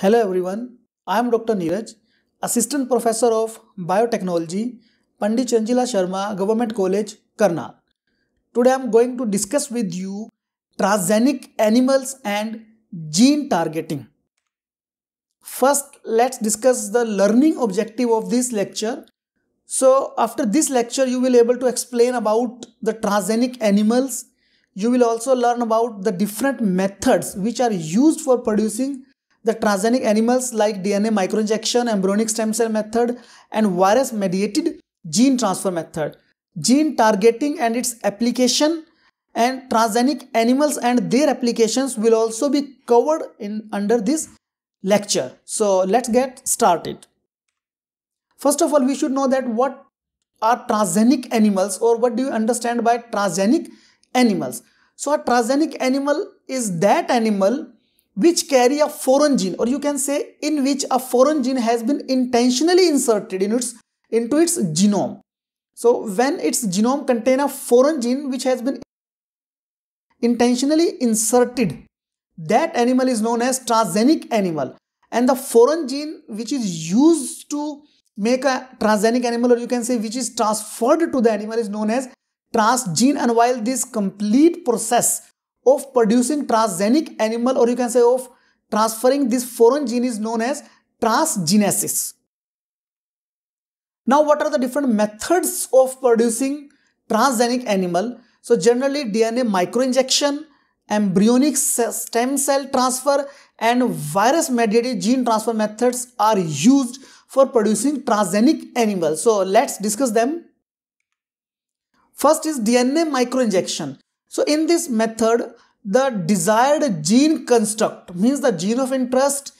Hello everyone, I am Dr. Neeraj, Assistant Professor of Biotechnology, Pandit Chanchila Sharma, Government College, Karnal. Today I am going to discuss with you transgenic animals and gene targeting. First, let's discuss the learning objective of this lecture. So, after this lecture, you will able to explain about the transgenic animals. You will also learn about the different methods which are used for producing the transgenic animals like DNA microinjection, embryonic stem cell method, and virus mediated gene transfer method. Gene targeting and its application and transgenic animals and their applications will also be covered in under this lecture. So let's get started. First of all, we should know that what are transgenic animals or what do you understand by transgenic animals? So a transgenic animal is that animal which carry a foreign gene or you can say in which a foreign gene has been intentionally inserted in its, into its genome. So when its genome contain a foreign gene which has been intentionally inserted, that animal is known as transgenic animal. And the foreign gene which is used to make a transgenic animal or you can say which is transferred to the animal is known as transgene and while this complete process of producing transgenic animal or you can say of transferring this foreign gene is known as transgenesis. Now what are the different methods of producing transgenic animal? So generally DNA microinjection, embryonic stem cell transfer and virus mediated gene transfer methods are used for producing transgenic animals. So let's discuss them. First is DNA microinjection. So in this method, the desired gene construct means the gene of interest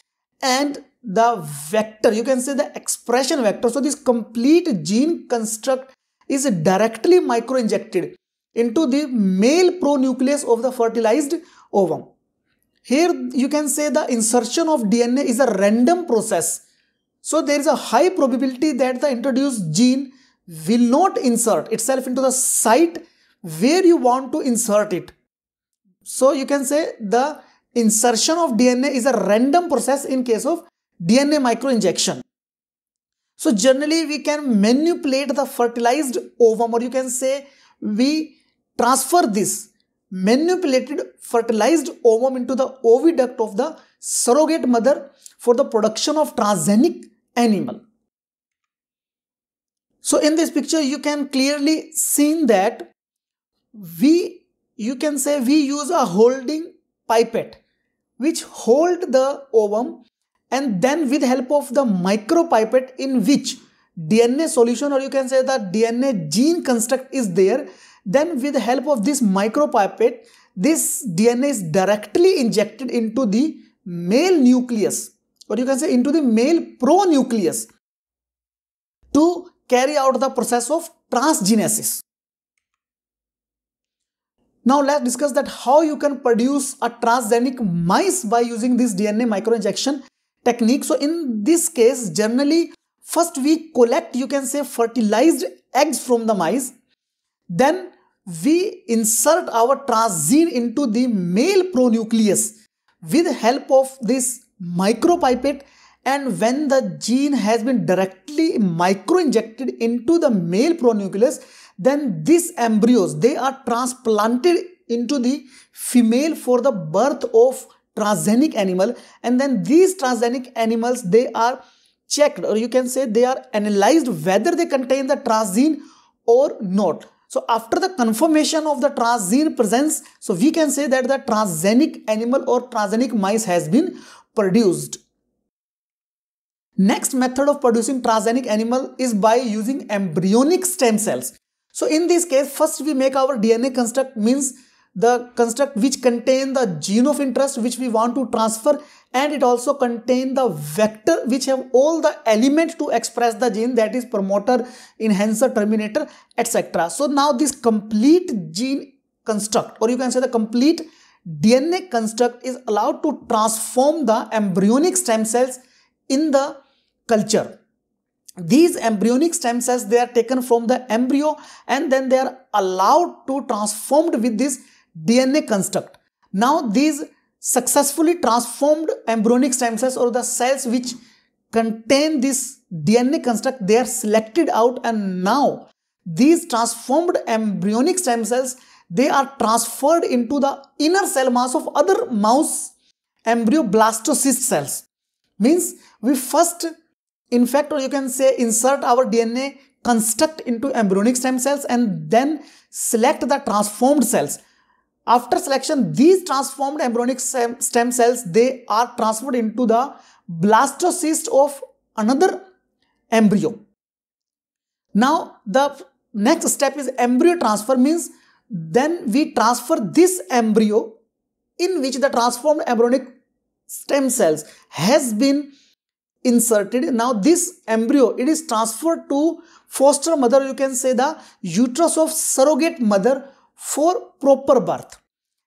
and the vector, you can say the expression vector. So this complete gene construct is directly microinjected into the male pronucleus of the fertilized ovum. Here you can say the insertion of DNA is a random process. So there is a high probability that the introduced gene will not insert itself into the site where you want to insert it. So you can say the insertion of DNA is a random process in case of DNA microinjection. So generally we can manipulate the fertilized ovum or you can say we transfer this manipulated fertilized ovum into the oviduct of the surrogate mother for the production of transgenic animal. So in this picture you can clearly see that we you can say we use a holding pipette which hold the ovum and then with help of the micropipette in which DNA solution or you can say the DNA gene construct is there then with the help of this micropipette this DNA is directly injected into the male nucleus or you can say into the male pronucleus to carry out the process of transgenesis. Now let's discuss that how you can produce a transgenic mice by using this DNA microinjection technique. So in this case, generally first we collect, you can say fertilized eggs from the mice. Then we insert our transgene into the male pronucleus with help of this micropipette and when the gene has been directly microinjected into the male pronucleus then these embryos they are transplanted into the female for the birth of transgenic animal and then these transgenic animals they are checked or you can say they are analyzed whether they contain the transgene or not so after the confirmation of the transgene presence so we can say that the transgenic animal or transgenic mice has been produced next method of producing transgenic animal is by using embryonic stem cells so in this case, first we make our DNA construct means the construct which contain the gene of interest which we want to transfer and it also contain the vector which have all the elements to express the gene that is promoter, enhancer, terminator, etc. So now this complete gene construct or you can say the complete DNA construct is allowed to transform the embryonic stem cells in the culture these embryonic stem cells they are taken from the embryo and then they are allowed to transformed with this dna construct now these successfully transformed embryonic stem cells or the cells which contain this dna construct they are selected out and now these transformed embryonic stem cells they are transferred into the inner cell mass of other mouse embryo blastocyst cells means we first in fact or you can say insert our DNA construct into embryonic stem cells and then select the transformed cells. After selection, these transformed embryonic stem cells, they are transferred into the blastocyst of another embryo. Now, the next step is embryo transfer means then we transfer this embryo in which the transformed embryonic stem cells has been inserted now this embryo it is transferred to foster mother you can say the uterus of surrogate mother for proper birth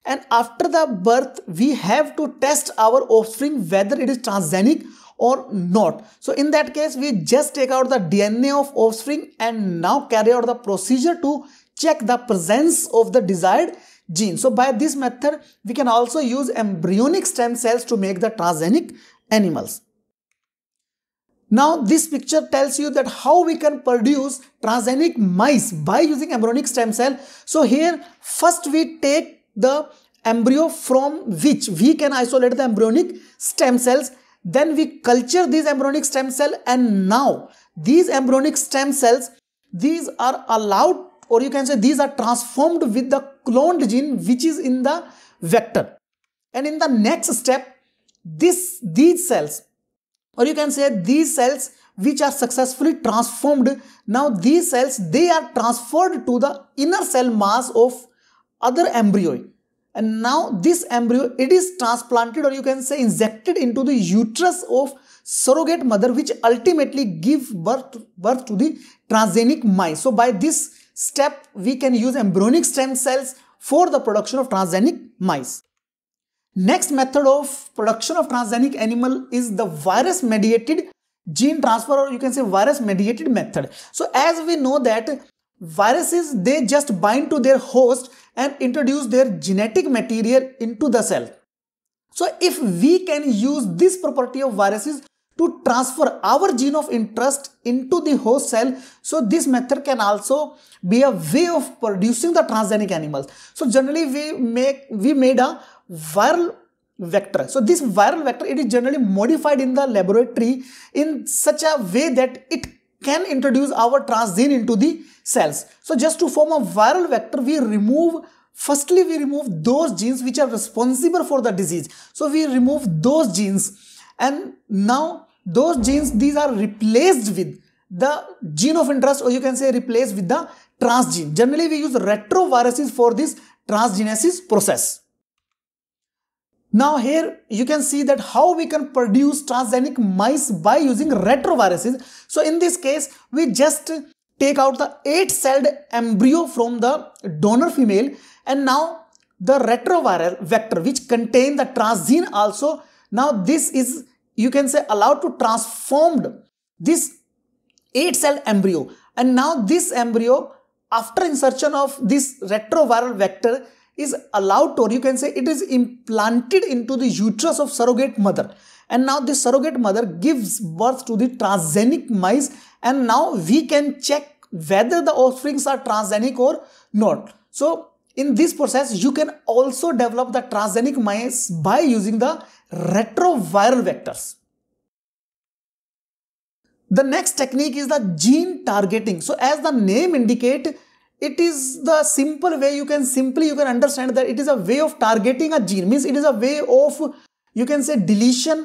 and after the birth we have to test our offspring whether it is transgenic or not so in that case we just take out the dna of offspring and now carry out the procedure to check the presence of the desired gene so by this method we can also use embryonic stem cells to make the transgenic animals now this picture tells you that how we can produce transgenic mice by using embryonic stem cell. So here first we take the embryo from which we can isolate the embryonic stem cells. Then we culture these embryonic stem cell and now these embryonic stem cells, these are allowed or you can say these are transformed with the cloned gene which is in the vector. And in the next step, this, these cells or you can say these cells which are successfully transformed now these cells they are transferred to the inner cell mass of other embryo and now this embryo it is transplanted or you can say injected into the uterus of surrogate mother which ultimately give birth birth to the transgenic mice so by this step we can use embryonic stem cells for the production of transgenic mice Next method of production of transgenic animal is the virus mediated gene transfer or you can say virus mediated method. So as we know that viruses they just bind to their host and introduce their genetic material into the cell. So if we can use this property of viruses to transfer our gene of interest into the host cell, so this method can also be a way of producing the transgenic animals. So generally we make we made a viral vector. So this viral vector, it is generally modified in the laboratory in such a way that it can introduce our transgene into the cells. So just to form a viral vector, we remove Firstly, we remove those genes which are responsible for the disease. So we remove those genes and now those genes, these are replaced with the gene of interest or you can say replaced with the transgene. Generally, we use retroviruses for this transgenesis process. Now here you can see that how we can produce transgenic mice by using retroviruses. So in this case, we just take out the 8-celled embryo from the donor female and now the retroviral vector which contain the transgene also. Now this is, you can say, allowed to transformed this 8-cell embryo. And now this embryo, after insertion of this retroviral vector, is allowed to, or you can say it is implanted into the uterus of surrogate mother. And now this surrogate mother gives birth to the transgenic mice, and now we can check whether the offsprings are transgenic or not. So in this process, you can also develop the transgenic mice by using the retroviral vectors. The next technique is the gene targeting. So as the name indicate, it is the simple way you can simply you can understand that it is a way of targeting a gene means it is a way of you can say deletion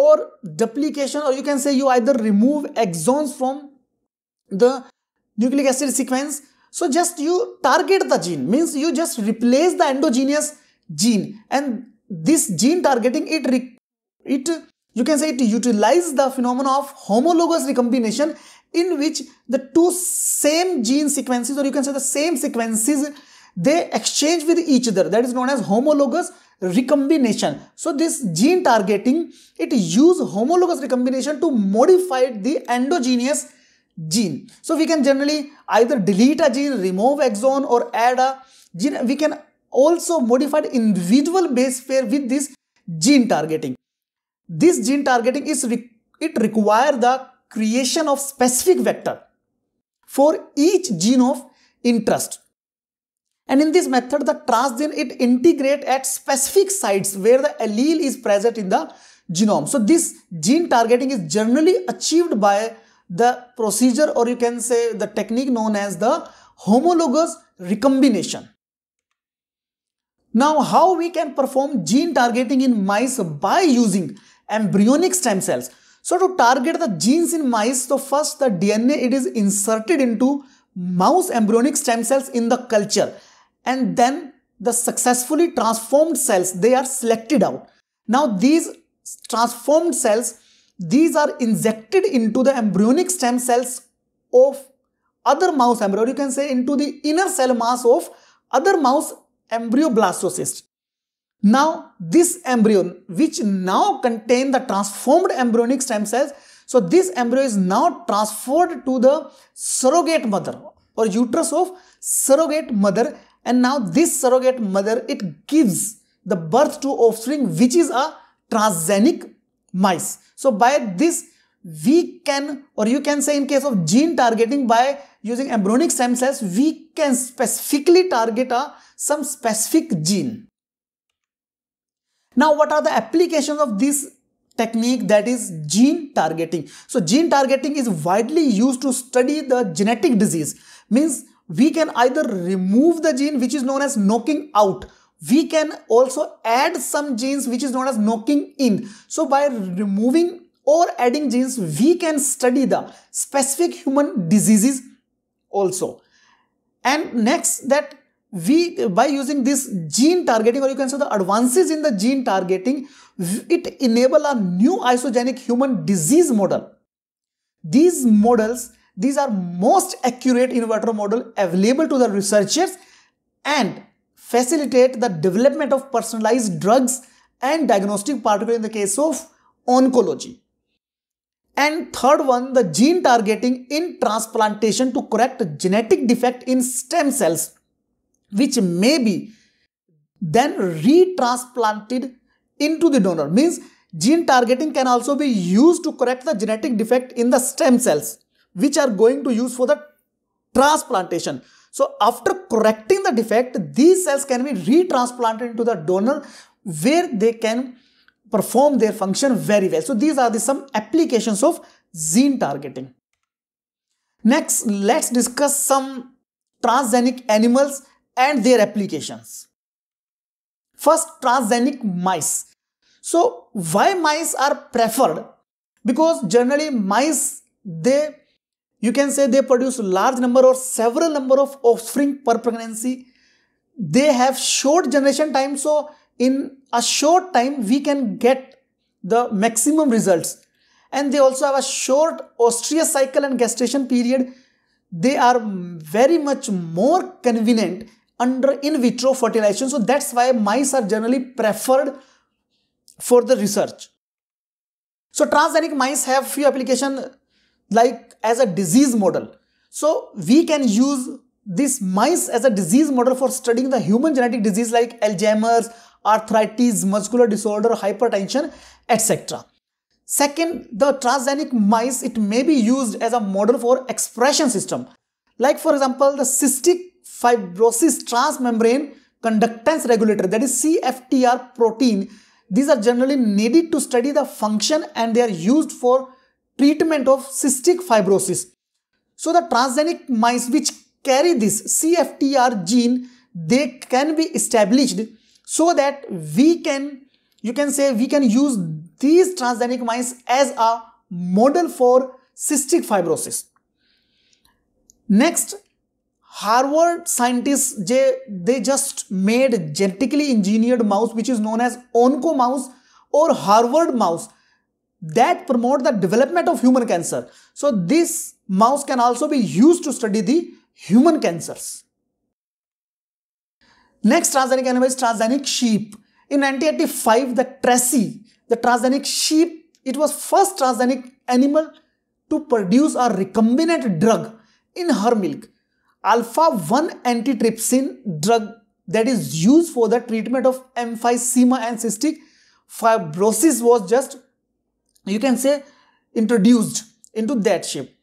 or duplication or you can say you either remove exons from the nucleic acid sequence so just you target the gene means you just replace the endogenous gene and this gene targeting it it you can say it utilizes the phenomenon of homologous recombination in which the two same gene sequences or you can say the same sequences they exchange with each other that is known as homologous recombination so this gene targeting it use homologous recombination to modify the endogenous gene so we can generally either delete a gene remove exon or add a gene we can also modify individual base pair with this gene targeting this gene targeting is it require the creation of specific vector for each gene of interest. And in this method, the transgene, it integrate at specific sites where the allele is present in the genome. So this gene targeting is generally achieved by the procedure or you can say the technique known as the homologous recombination. Now how we can perform gene targeting in mice by using embryonic stem cells. So to target the genes in mice, so first the DNA it is inserted into mouse embryonic stem cells in the culture and then the successfully transformed cells they are selected out. Now these transformed cells these are injected into the embryonic stem cells of other mouse embryo you can say into the inner cell mass of other mouse embryo blastocyst now, this embryo, which now contain the transformed embryonic stem cells, so this embryo is now transferred to the surrogate mother or uterus of surrogate mother and now this surrogate mother, it gives the birth to offspring which is a transgenic mice. So by this, we can or you can say in case of gene targeting by using embryonic stem cells, we can specifically target a, some specific gene. Now, what are the applications of this technique that is gene targeting? So, gene targeting is widely used to study the genetic disease. Means we can either remove the gene which is known as knocking out we can also add some genes which is known as knocking in. So by removing or adding genes, we can study the specific human diseases also. And next that we by using this gene targeting or you can say the advances in the gene targeting it enable a new isogenic human disease model these models these are most accurate in vitro model available to the researchers and facilitate the development of personalized drugs and diagnostic particularly in the case of oncology and third one the gene targeting in transplantation to correct genetic defect in stem cells which may be then retransplanted into the donor means gene targeting can also be used to correct the genetic defect in the stem cells which are going to use for the transplantation so after correcting the defect these cells can be retransplanted into the donor where they can perform their function very well so these are the some applications of gene targeting next let's discuss some transgenic animals and their applications. First, transgenic mice. So why mice are preferred? Because generally mice, they, you can say they produce large number or several number of offspring per pregnancy. They have short generation time. So in a short time, we can get the maximum results. And they also have a short ostrous cycle and gestation period. They are very much more convenient under in vitro fertilization. So that's why mice are generally preferred for the research. So transgenic mice have few application like as a disease model. So we can use this mice as a disease model for studying the human genetic disease like Alzheimer's, arthritis, muscular disorder, hypertension, etc. Second, the transgenic mice, it may be used as a model for expression system. Like for example, the cystic fibrosis transmembrane conductance regulator that is CFTR protein. These are generally needed to study the function and they are used for treatment of cystic fibrosis. So the transgenic mice which carry this CFTR gene, they can be established so that we can, you can say we can use these transgenic mice as a model for cystic fibrosis. Next, Harvard scientists they, just made genetically engineered mouse which is known as onco mouse or Harvard mouse that promote the development of human cancer. So this mouse can also be used to study the human cancers. Next transgenic animal is transgenic sheep. In 1985, the Tracy, the transgenic sheep, it was first transgenic animal to produce a recombinant drug in her milk alpha-1 antitrypsin drug that is used for the treatment of emphysema and cystic fibrosis was just you can say introduced into that sheep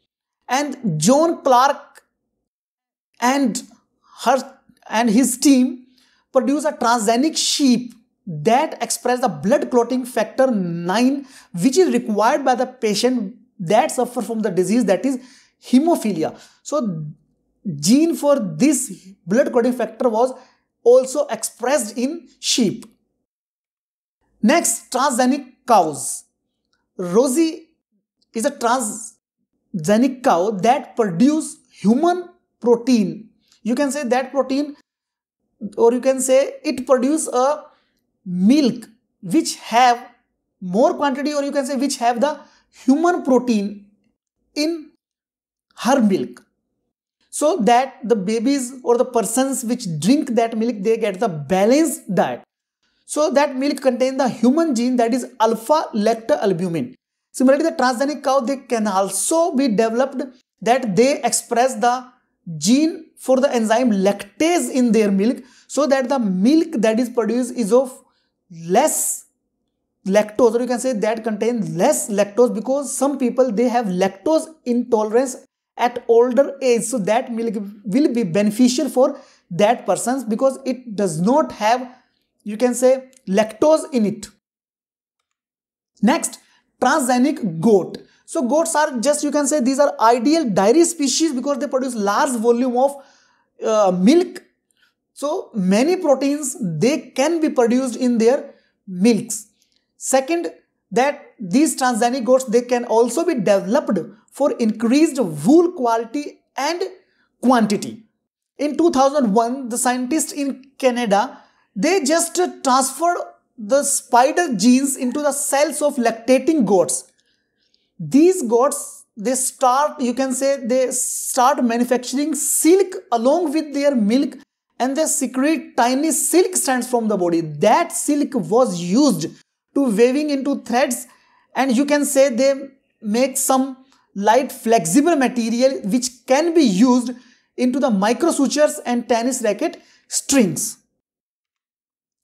and john clark and her and his team produced a transgenic sheep that express the blood clotting factor 9 which is required by the patient that suffer from the disease that is hemophilia so gene for this blood clotting factor was also expressed in sheep. Next, transgenic cows. Rosie is a transgenic cow that produce human protein. You can say that protein or you can say it produce a milk which have more quantity or you can say which have the human protein in her milk so that the babies or the persons which drink that milk they get the balanced diet so that milk contains the human gene that is alpha lactalbumin similarly the transgenic cow they can also be developed that they express the gene for the enzyme lactase in their milk so that the milk that is produced is of less lactose or you can say that contains less lactose because some people they have lactose intolerance at older age so that milk will be beneficial for that persons because it does not have you can say lactose in it next transgenic goat so goats are just you can say these are ideal dairy species because they produce large volume of uh, milk so many proteins they can be produced in their milks second that these transgenic goats they can also be developed for increased wool quality and quantity. In 2001, the scientists in Canada, they just transferred the spider genes into the cells of lactating goats. These goats, they start, you can say, they start manufacturing silk along with their milk and they secrete tiny silk strands from the body. That silk was used to weaving into threads and you can say they make some light flexible material which can be used into the micro sutures and tennis racket strings.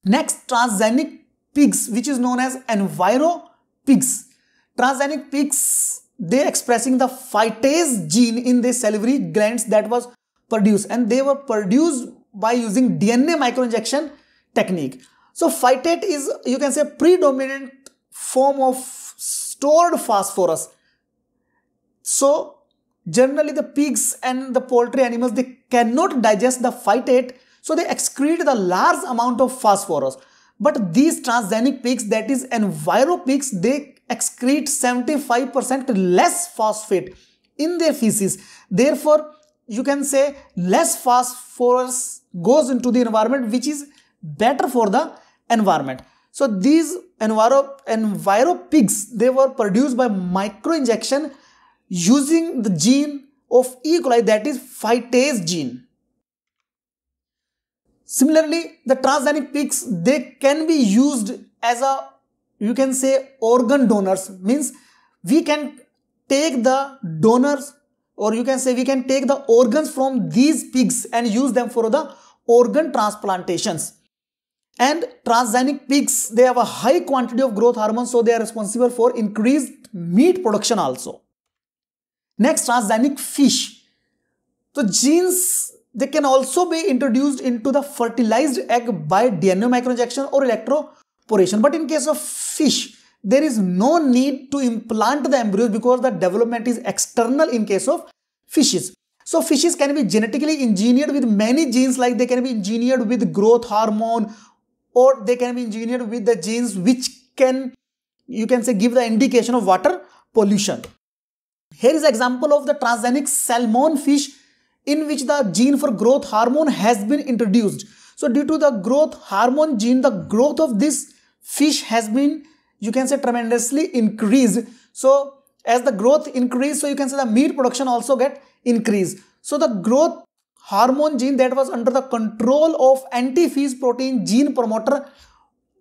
Next, transgenic pigs, which is known as enviro pigs. Transgenic pigs, they expressing the phytase gene in their salivary glands that was produced and they were produced by using DNA microinjection technique. So phytate is, you can say, predominant form of stored phosphorus so generally the pigs and the poultry animals, they cannot digest the phytate. So they excrete the large amount of phosphorus. But these transgenic pigs, that is enviro pigs, they excrete 75% less phosphate in their feces. Therefore, you can say less phosphorus goes into the environment, which is better for the environment. So these enviro, enviro pigs, they were produced by micro injection using the gene of E. coli that is phytase gene. Similarly, the transgenic pigs, they can be used as a, you can say organ donors, means we can take the donors or you can say we can take the organs from these pigs and use them for the organ transplantations. And transgenic pigs, they have a high quantity of growth hormone, so they are responsible for increased meat production also. Next, transgenic fish. So genes, they can also be introduced into the fertilized egg by DNA microinjection or electroporation. But in case of fish, there is no need to implant the embryos because the development is external in case of fishes. So fishes can be genetically engineered with many genes like they can be engineered with growth hormone or they can be engineered with the genes which can you can say give the indication of water pollution. Here is an example of the transgenic salmon fish in which the gene for growth hormone has been introduced. So due to the growth hormone gene, the growth of this fish has been, you can say tremendously increased. So as the growth increase, so you can say the meat production also get increased. So the growth hormone gene that was under the control of anti-fish protein gene promoter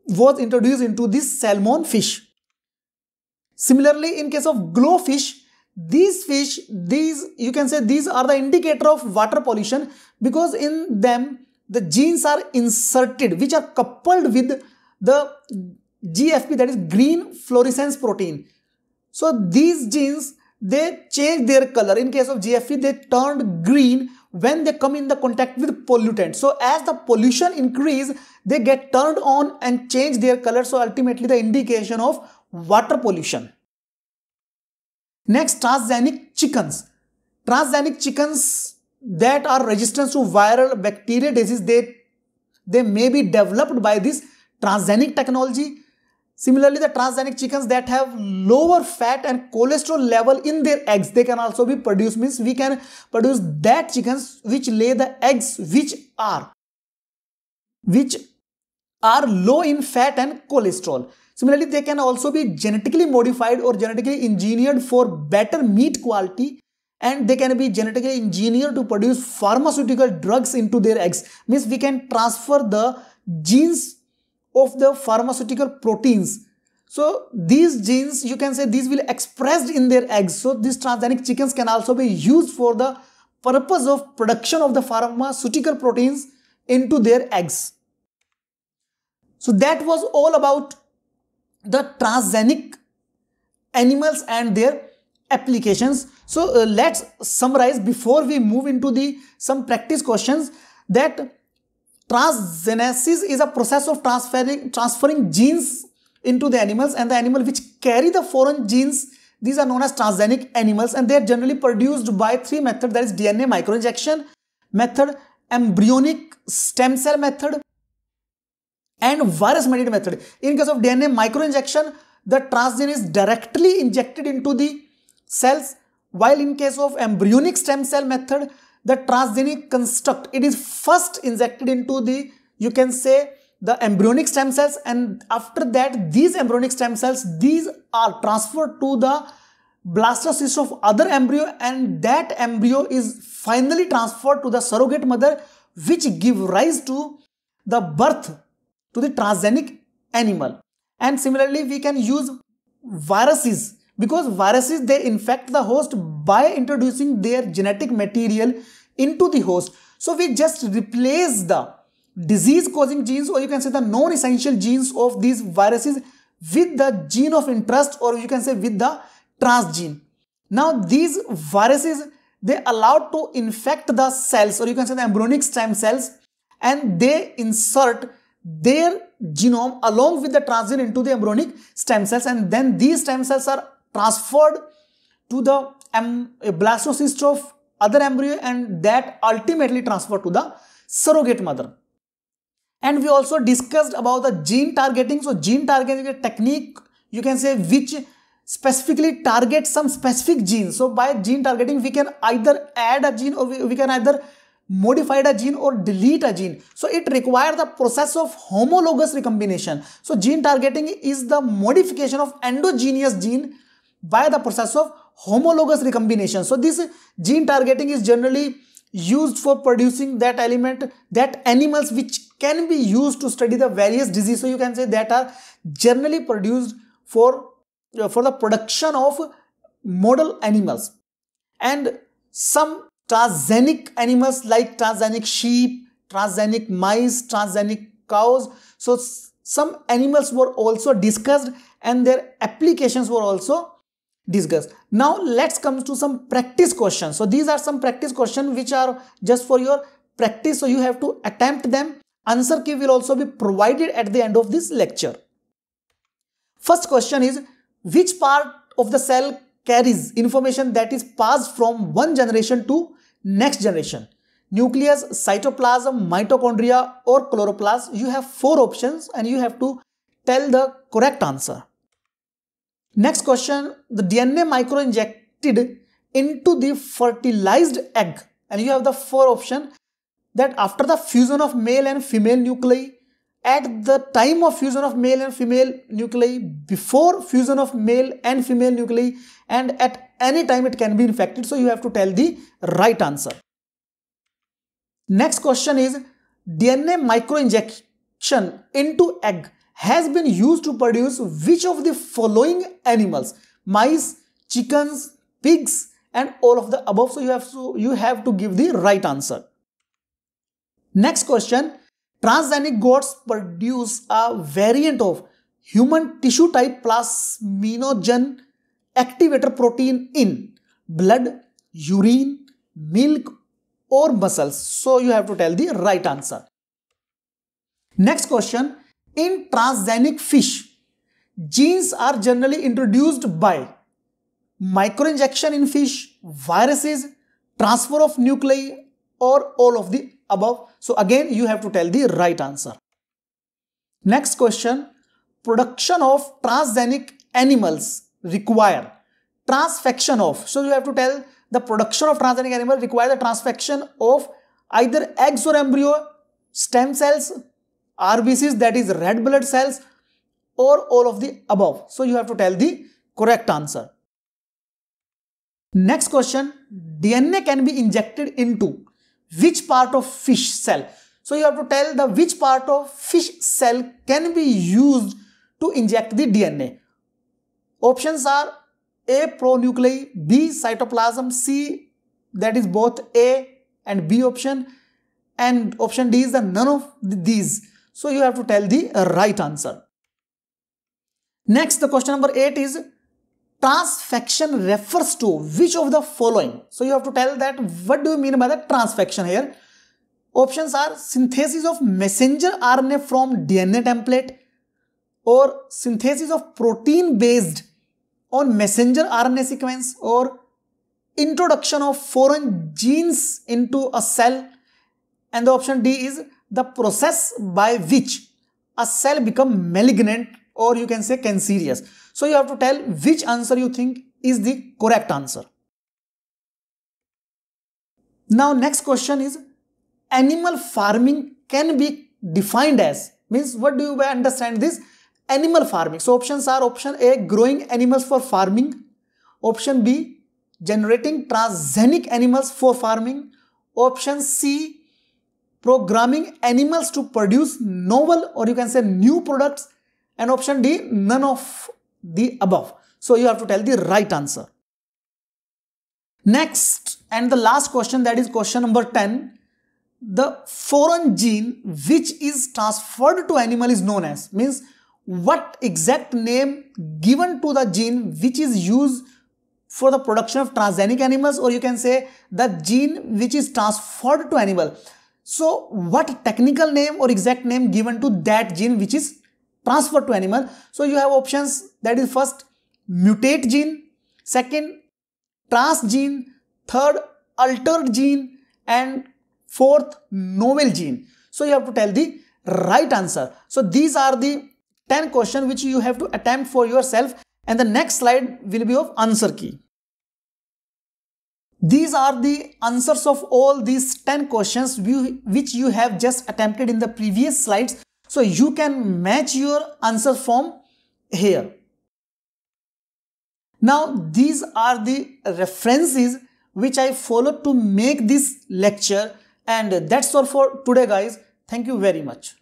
was introduced into this salmon fish. Similarly, in case of glowfish, these fish, these you can say these are the indicator of water pollution because in them the genes are inserted which are coupled with the GFP that is green fluorescence protein. So these genes they change their color. In case of GFP they turned green when they come in the contact with pollutant. So as the pollution increase they get turned on and change their color. So ultimately the indication of water pollution. Next, transgenic chickens. Transgenic chickens that are resistant to viral bacteria disease, they, they may be developed by this transgenic technology. Similarly, the transgenic chickens that have lower fat and cholesterol level in their eggs, they can also be produced. Means we can produce that chickens which lay the eggs which are which are low in fat and cholesterol. Similarly, they can also be genetically modified or genetically engineered for better meat quality and they can be genetically engineered to produce pharmaceutical drugs into their eggs. Means we can transfer the genes of the pharmaceutical proteins. So these genes, you can say these will expressed in their eggs. So these transgenic chickens can also be used for the purpose of production of the pharmaceutical proteins into their eggs. So that was all about the transgenic animals and their applications. So uh, let's summarize before we move into the some practice questions that transgenesis is a process of transferring, transferring genes into the animals and the animal which carry the foreign genes these are known as transgenic animals and they are generally produced by three methods that is DNA microinjection method, embryonic stem cell method and virus-mediated method. In case of DNA microinjection, the transgene is directly injected into the cells, while in case of embryonic stem cell method, the transgenic construct, it is first injected into the, you can say, the embryonic stem cells and after that, these embryonic stem cells, these are transferred to the blastocyst of other embryo and that embryo is finally transferred to the surrogate mother which give rise to the birth to the transgenic animal. And similarly, we can use viruses because viruses they infect the host by introducing their genetic material into the host. So we just replace the disease causing genes or you can say the non-essential genes of these viruses with the gene of interest or you can say with the transgene. Now these viruses they allowed to infect the cells or you can say the embryonic stem cells and they insert their genome along with the transgene into the embryonic stem cells and then these stem cells are transferred to the eh, blastocyst of other embryo and that ultimately transferred to the surrogate mother. And we also discussed about the gene targeting. So gene targeting is a technique you can say which specifically targets some specific gene. So by gene targeting we can either add a gene or we, we can either modified a gene or delete a gene. So it requires the process of homologous recombination. So gene targeting is the modification of endogenous gene by the process of homologous recombination. So this gene targeting is generally used for producing that element that animals which can be used to study the various diseases. So you can say that are generally produced for, for the production of model animals. And some transgenic animals like transgenic sheep, transgenic mice, transgenic cows. So some animals were also discussed and their applications were also discussed. Now let's come to some practice questions. So these are some practice questions which are just for your practice. So you have to attempt them. Answer key will also be provided at the end of this lecture. First question is which part of the cell carries information that is passed from one generation to Next generation, nucleus, cytoplasm, mitochondria or chloroplast. You have four options and you have to tell the correct answer. Next question, the DNA microinjected into the fertilized egg and you have the four option that after the fusion of male and female nuclei, at the time of fusion of male and female nuclei, before fusion of male and female nuclei, and at any time it can be infected. So you have to tell the right answer. Next question is DNA microinjection into egg has been used to produce which of the following animals? Mice, chickens, pigs, and all of the above. So you have to, you have to give the right answer. Next question Transgenic goats produce a variant of human tissue type plasminogen activator protein in blood, urine, milk or muscles. So you have to tell the right answer. Next question. In transgenic fish, genes are generally introduced by microinjection in fish, viruses, transfer of nuclei or all of the above. So again, you have to tell the right answer. Next question, production of transgenic animals require transfection of. So you have to tell the production of transgenic animal require the transfection of either eggs or embryo, stem cells, RBCs that is red blood cells or all of the above. So you have to tell the correct answer. Next question, DNA can be injected into which part of fish cell. So you have to tell the which part of fish cell can be used to inject the DNA. Options are A pronuclei, B cytoplasm, C that is both A and B option and option D is the none of these. So you have to tell the right answer. Next the question number 8 is transfection refers to which of the following? So you have to tell that what do you mean by the transfection here? Options are synthesis of messenger RNA from DNA template or synthesis of protein based on messenger RNA sequence or introduction of foreign genes into a cell and the option D is the process by which a cell become malignant or you can say cancerous. So you have to tell which answer you think is the correct answer. Now next question is animal farming can be defined as means what do you understand this animal farming so options are option a growing animals for farming option b generating transgenic animals for farming option c programming animals to produce novel or you can say new products and option d none of the above. So you have to tell the right answer. Next and the last question that is question number 10. The foreign gene which is transferred to animal is known as means what exact name given to the gene which is used for the production of transgenic animals or you can say the gene which is transferred to animal. So what technical name or exact name given to that gene which is transferred to animal. So you have options that is first mutate gene, second transgene, third altered gene and fourth novel gene. So you have to tell the right answer. So these are the 10 questions which you have to attempt for yourself and the next slide will be of answer key. These are the answers of all these 10 questions which you have just attempted in the previous slides. So you can match your answer form here. Now these are the references which I followed to make this lecture and that's all for today guys. Thank you very much.